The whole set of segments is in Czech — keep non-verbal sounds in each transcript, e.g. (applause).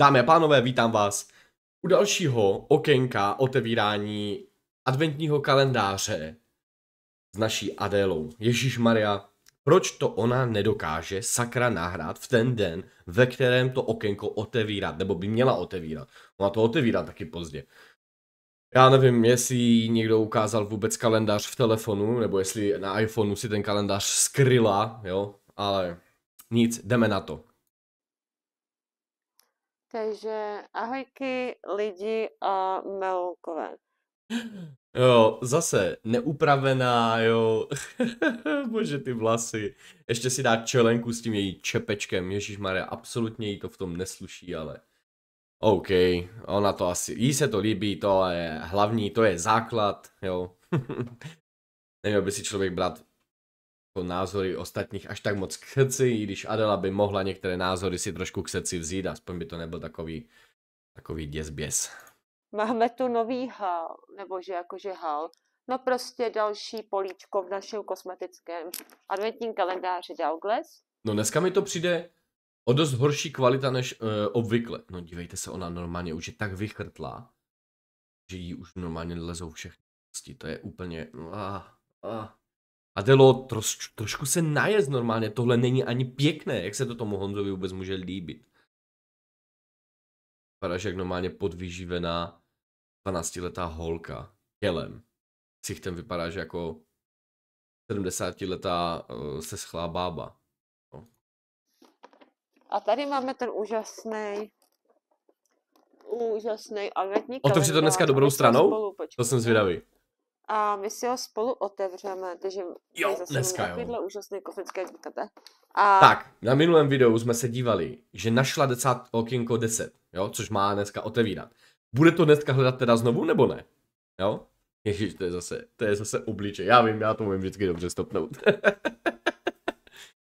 Dámy a pánové, vítám vás u dalšího okénka otevírání adventního kalendáře s naší Adélou. Ježíš Maria, proč to ona nedokáže sakra nahrát v ten den, ve kterém to okénko otevírat, nebo by měla otevírat. Ona to otevírá taky pozdě. Já nevím, jestli někdo ukázal vůbec kalendář v telefonu, nebo jestli na iPhoneu si ten kalendář skryla, jo, ale nic, jdeme na to. Takže ahojky, lidi a melonkové. Jo, zase, neupravená, jo, (laughs) bože ty vlasy, ještě si dá čelenku s tím její čepečkem, Maria, absolutně jí to v tom nesluší, ale OK, ona to asi, jí se to líbí, to je hlavní, to je základ, jo. (laughs) Neměl by si člověk brát jako názory ostatních až tak moc k srdci, i když Adela by mohla některé názory si trošku k srdci vzít, aspoň by to nebyl takový, takový děsběs. Máme tu nový hal, nebo že jakože hal, no prostě další políčko v našem kosmetickém adventním kalendáři Douglas. No dneska mi to přijde o dost horší kvalita než uh, obvykle. No dívejte se, ona normálně už je tak vychrtlá, že jí už normálně lezou všechny. To je úplně... Ah, ah. Adelo, troš, trošku se najez normálně, tohle není ani pěkné, jak se to tomu Honzovi vůbec může líbit. Vypadáš jak normálně podvyživená 12-letá holka tělem. vypadá vypadáš jako 70-letá uh, eh, seschlá bába. No. A tady máme ten úžasný úžasný adventní Otevři to dneska dobrou stranou? Spolu, to jsem zvědavý a my si ho spolu otevřeme, takže jo, zase dneska jo. úžasný kosmické dítete. A... Tak, na minulém videu jsme se dívali, že našla decát, okénko 10, jo, což má dneska otevírat. Bude to dneska hledat teda znovu, nebo ne? Jo? Ježíš, to je zase, to je zase obliče. já vím, já to můžu vždycky dobře stopnout.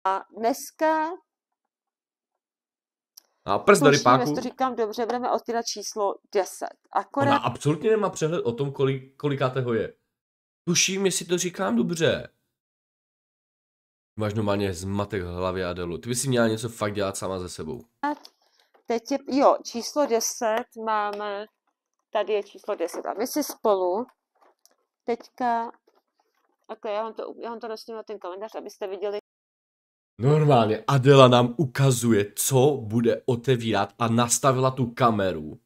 a dneska no a prst do rypáku. to říkám dobře, budeme otvírat číslo 10. Akorát... Ona absolutně nemá přehled o tom, kolik, kolikátého je. Tuším, jestli to říkám dobře. Máš normálně zmatek v hlavě a dolu. Ty bys si měla něco fakt dělat sama ze sebou. A teď je, jo, číslo 10 máme, tady je číslo 10 a my si spolu teďka, takhle já vám to, já vám to nasním na ten kalendář, abyste viděli. Normálně Adela nám ukazuje, co bude otevírat a nastavila tu kameru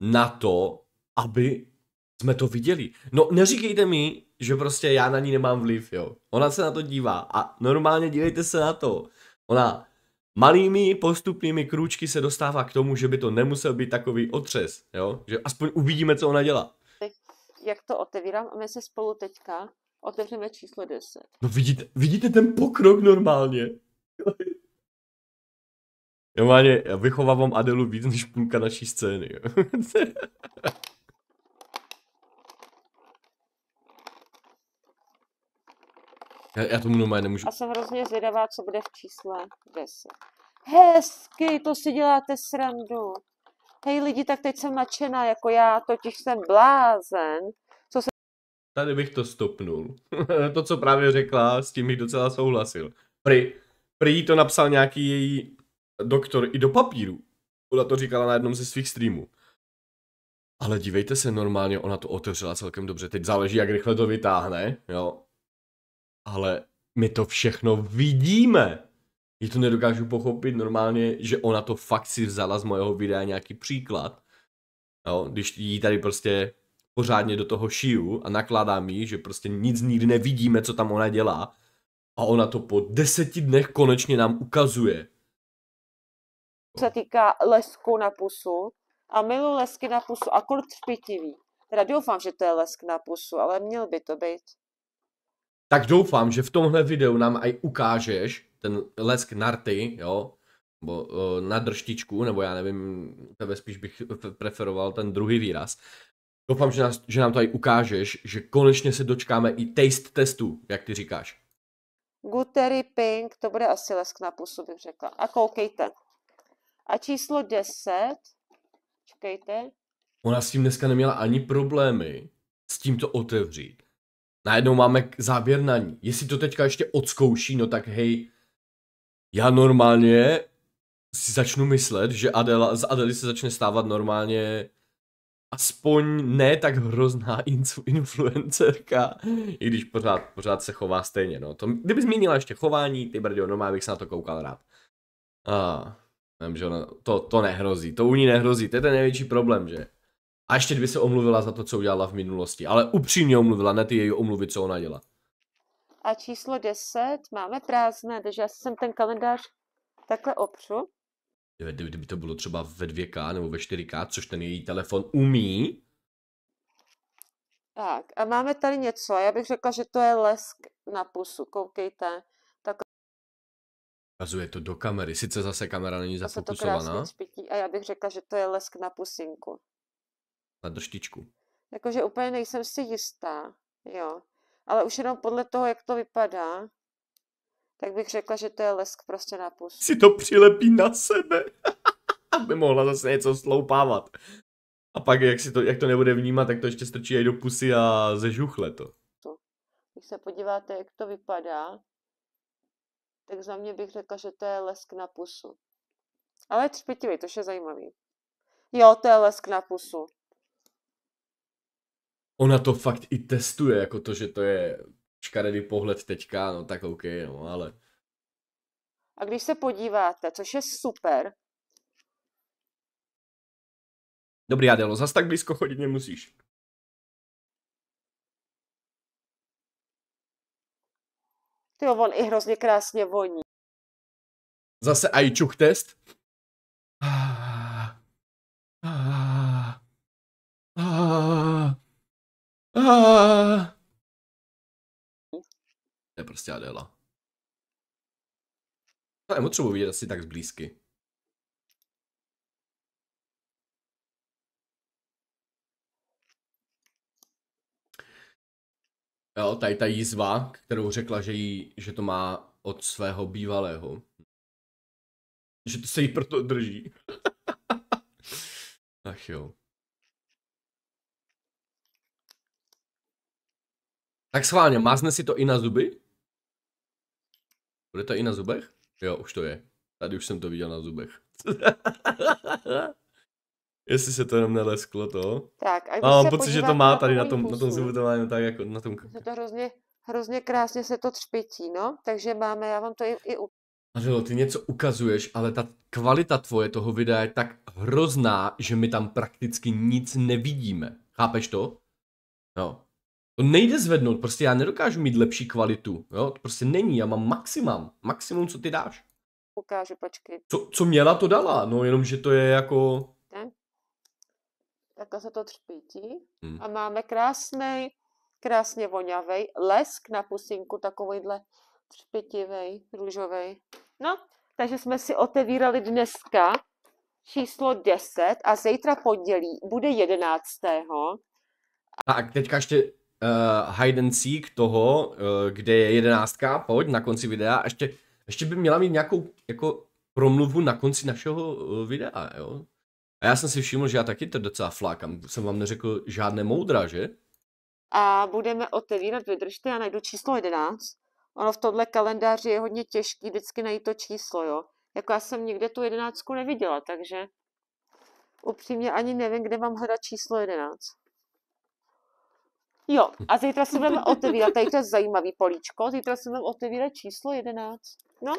na to, aby jsme to viděli. No neříkejte mi, že prostě já na ní nemám vliv, jo. Ona se na to dívá a normálně dívejte se na to. Ona malými postupnými krůčky se dostává k tomu, že by to nemusel být takový otřes, jo. Že aspoň uvidíme, co ona dělá. jak to otevírám a my se spolu teďka otevřeme číslo 10. No vidíte, vidíte ten pokrok normálně. normálně, já vychovávám Adelu víc než půlka naší scény. Jo? (laughs) Já, já tomu normálně nemůžu. A jsem hrozně zvědavá, co bude v čísle 10. Hezky, to si děláte srandu. Hej lidi, tak teď jsem nadšená, jako já, totiž jsem blázen. Co se... Tady bych to stopnul. (laughs) to, co právě řekla, s tím bych docela souhlasil. Pri, prý to napsal nějaký její doktor i do papíru. Ona to říkala na jednom ze svých streamů. Ale dívejte se normálně, ona to otevřela celkem dobře. Teď záleží, jak rychle to vytáhne, jo ale my to všechno vidíme. Já to nedokážu pochopit normálně, že ona to fakt si vzala z mojeho videa nějaký příklad. Jo, když jí tady prostě pořádně do toho šiju a nakládá mi, že prostě nic nikdy nevidíme, co tam ona dělá. A ona to po deseti dnech konečně nám ukazuje. Se týká lesku na pusu a milu lesky na pusu a kurt špitivý. Teda doufám, že to je lesk na pusu, ale měl by to být tak doufám, že v tomhle videu nám aj ukážeš ten lesk narty, jo, nebo uh, e, na drštičku, nebo já nevím, tebe spíš bych preferoval ten druhý výraz. Doufám, že, nás, že nám to aj ukážeš, že konečně se dočkáme i taste testu, jak ty říkáš. Gutery Pink, to bude asi lesk na pusu, bych řekla. A koukejte. A číslo 10, čekejte. Ona s tím dneska neměla ani problémy s tímto otevřít najednou máme záběr na ní. Jestli to teďka ještě odzkouší, no tak hej, já normálně si začnu myslet, že Adela, z Adely se začne stávat normálně aspoň ne tak hrozná (laughs) influencerka, i když pořád, pořád se chová stejně, no. To, kdyby zmínila ještě chování, ty brdio, no bych se na to koukal rád. A, nevím, že ona, to, to nehrozí, to u ní nehrozí, to je ten největší problém, že? A ještě kdyby se omluvila za to, co udělala v minulosti. Ale upřímně omluvila, ne ty její omluvy, co ona dělá. A číslo 10 máme prázdné, takže já jsem ten kalendář takhle opřu. Kdyby to bylo třeba ve 2K nebo ve 4K, což ten její telefon umí. Tak, a máme tady něco. Já bych řekla, že to je lesk na pusu. Koukejte. Tak... Ukazuje to do kamery. Sice zase kamera není zafokusovaná. A já bych řekla, že to je lesk na pusinku na drštičku. Jakože úplně nejsem si jistá, jo. Ale už jenom podle toho, jak to vypadá, tak bych řekla, že to je lesk prostě na pus. Si to přilepí na sebe, (laughs) aby mohla zase něco sloupávat. A pak, jak, si to, jak to nebude vnímat, tak to ještě strčí i do pusy a zežuchle to. Když se podíváte, jak to vypadá, tak za mě bych řekla, že to je lesk na pusu. Ale třpitivý, to je zajímavý. Jo, to je lesk na pusu ona to fakt i testuje, jako to, že to je škaredý pohled teďka, no tak OK, no ale... A když se podíváte, což je super... Dobrý, Adelo, zas tak blízko chodit nemusíš. Ty on i hrozně krásně voní. Zase čuch test? To je prostě Adela. To je potřebu vidět asi tak zblízky. Jo, tady ta jízva, kterou řekla, že, jí, že to má od svého bývalého. Že to se jí proto drží. (laughs) Ach jo. Tak schválně, mhm. mázne si to i na zuby? Bude to i na zubech? Jo, už to je. Tady už jsem to viděl na zubech. (laughs) Jestli se to jenom nelesklo to. Tak, a, mám pocit, že to má tady na tom, na tom zubu, to má jenom tak jako na tom. Se to hrozně, hrozně krásně se to třpití, no. Takže máme, já vám to i, i Adelo, ty něco ukazuješ, ale ta kvalita tvoje toho videa je tak hrozná, že my tam prakticky nic nevidíme. Chápeš to? No. To nejde zvednout, prostě já nedokážu mít lepší kvalitu, jo, to prostě není, já mám maximum, maximum, co ty dáš. Ukážu, počkej. Co, co měla, to dala, no jenom, že to je jako... Ne? Takhle se to třpítí hmm. a máme krásný, krásně voňavý lesk na pusinku, takovýhle třpitivej, růžovej. No, takže jsme si otevírali dneska číslo 10 a zítra pondělí bude 11. Tak, teďka ještě uh, hide and seek toho, uh, kde je jedenáctka, pojď, na konci videa, ještě, ještě by měla mít nějakou jako promluvu na konci našeho uh, videa, jo. A já jsem si všiml, že já taky to docela flákám, jsem vám neřekl žádné moudra, že? A budeme otevírat, vydržte, já najdu číslo 11. Ono v tomhle kalendáři je hodně těžký vždycky najít to číslo, jo. Jako já jsem nikde tu jedenáctku neviděla, takže upřímně ani nevím, kde mám hledat číslo 11. Jo, a zítra si (laughs) budeme otevírat, tady to je zajímavý políčko, zítra si budeme otevírat číslo 11. No.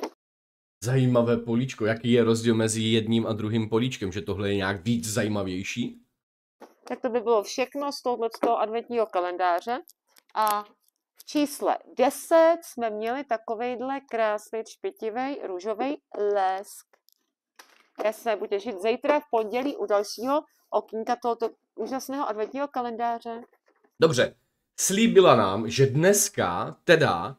Zajímavé políčko, jaký je rozdíl mezi jedním a druhým políčkem, že tohle je nějak víc zajímavější? Tak to by bylo všechno z tohoto adventního kalendáře. A v čísle 10 jsme měli takovejhle krásný špitivý růžový lesk. Já se budu těšit zítra v pondělí u dalšího okýnka tohoto úžasného adventního kalendáře. Dobře, slíbila nám, že dneska teda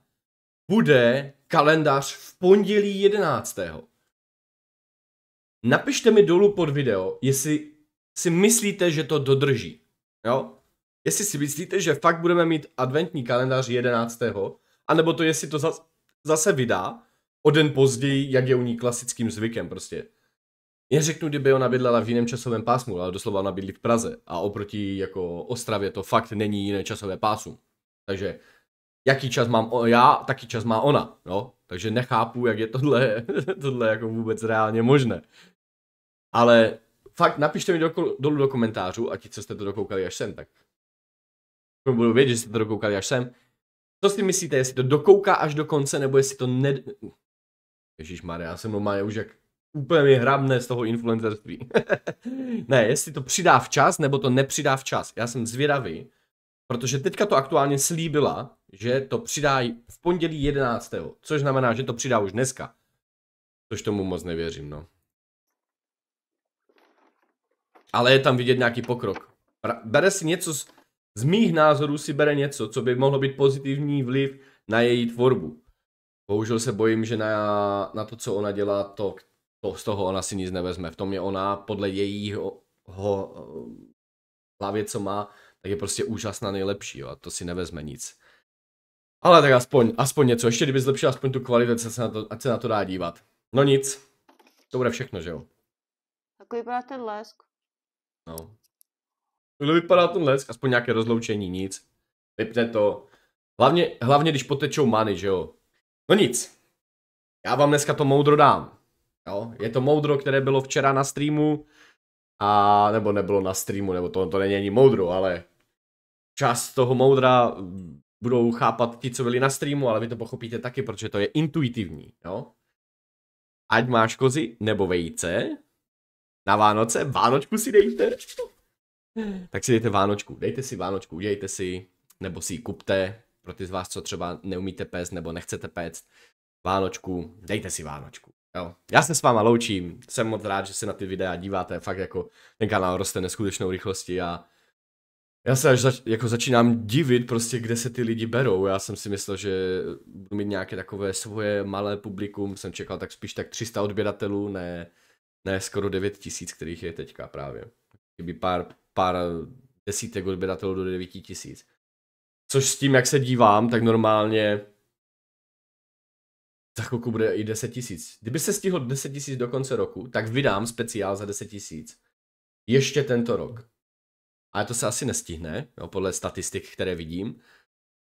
bude kalendář v pondělí 11. Napište mi dolů pod video, jestli si myslíte, že to dodrží. Jo? Jestli si myslíte, že fakt budeme mít adventní kalendář 11. A nebo to jestli to zase vydá o den později, jak je u ní klasickým zvykem prostě. Jen řeknu, kdyby ona bydlela v jiném časovém pásmu, ale doslova ona bydlí v Praze a oproti jako Ostravě to fakt není jiné časové pásmu. Takže jaký čas mám já, taký čas má ona, no. Takže nechápu, jak je tohle, (laughs) tohle jako vůbec reálně možné. Ale fakt napište mi do, dolů do komentářů, a ti, co jste to dokoukali až sem, tak budu vědět, že jste to dokoukali až sem. Co si myslíte, jestli to dokouká až do konce, nebo jestli to ne... Ježíš Maria, já jsem normálně už jak úplně mi hrabne z toho influencerství. (laughs) ne, jestli to přidá včas, nebo to nepřidá včas. Já jsem zvědavý, protože teďka to aktuálně slíbila, že to přidá v pondělí 11. Což znamená, že to přidá už dneska. Což tomu moc nevěřím, no. Ale je tam vidět nějaký pokrok. Bere si něco, z, z mých názorů si bere něco, co by mohlo být pozitivní vliv na její tvorbu. Bohužel se bojím, že na, na to, co ona dělá, to to z toho ona si nic nevezme. V tom je ona podle jejího ho, hlavě, co má, tak je prostě úžasná nejlepší jo, a to si nevezme nic. Ale tak aspoň, aspoň něco, ještě kdyby zlepšil aspoň tu kvalitu, ať se na to, ať se na to dá dívat. No nic, to bude všechno, že jo? Tak vypadá ten lesk? No. Kdyby vypadá ten lesk, aspoň nějaké rozloučení, nic. Vypne to. Hlavně, hlavně když potečou many, že jo? No nic. Já vám dneska to moudro dám. Jo? Je to moudro, které bylo včera na streamu, a nebo nebylo na streamu, nebo to, to není ani moudro, ale část toho moudra budou chápat ti, co byli na streamu, ale vy to pochopíte taky, protože to je intuitivní, jo? Ať máš kozy nebo vejce, na Vánoce Vánočku si dejte. tak si dejte Vánočku, dejte si Vánočku, udějte si, nebo si ji kupte, pro ty z vás, co třeba neumíte péct nebo nechcete péct, Vánočku, dejte si Vánočku. Jo. Já se s váma loučím, jsem moc rád, že se na ty videa díváte, fakt jako ten kanál roste neskutečnou rychlostí a já se až zač- jako začínám divit prostě, kde se ty lidi berou, já jsem si myslel, že budu mít nějaké takové svoje malé publikum, jsem čekal tak spíš tak 300 odběratelů, ne, ne skoro 9 tisíc, kterých je teďka právě. Kdyby pár, pár desítek odběratelů do 9 tisíc. Což s tím, jak se dívám, tak normálně za chvilku bude i 10 tisíc. Kdyby se stihl 10 tisíc do konce roku, tak vydám speciál za 10 tisíc. Ještě tento rok. Ale to se asi nestihne, jo, podle statistik, které vidím.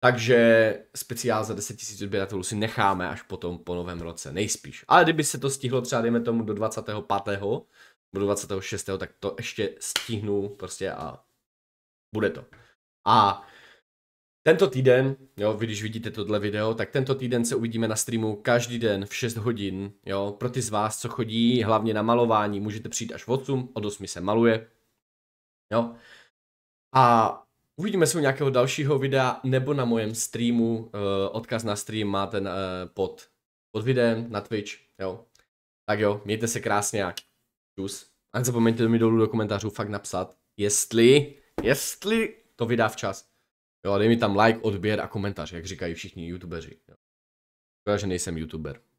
Takže speciál za 10 tisíc odběratelů si necháme až potom po novém roce, nejspíš. Ale kdyby se to stihlo třeba, dejme tomu, do 25. nebo 26. tak to ještě stihnu prostě a bude to. A tento týden, jo, vy když vidíte tohle video, tak tento týden se uvidíme na streamu každý den v 6 hodin, jo, pro ty z vás, co chodí hlavně na malování, můžete přijít až v 8, od 8 se maluje, jo. A uvidíme se u nějakého dalšího videa, nebo na mojem streamu, eh, odkaz na stream máte eh, pod, pod videem na Twitch, jo. Tak jo, mějte se krásně a čus. A nezapomeňte mi dolů do komentářů fakt napsat, jestli, jestli to vydá včas. Jo, dej mi tam like, odběr a komentář, jak říkají všichni youtubeři. Jo. já že nejsem youtuber.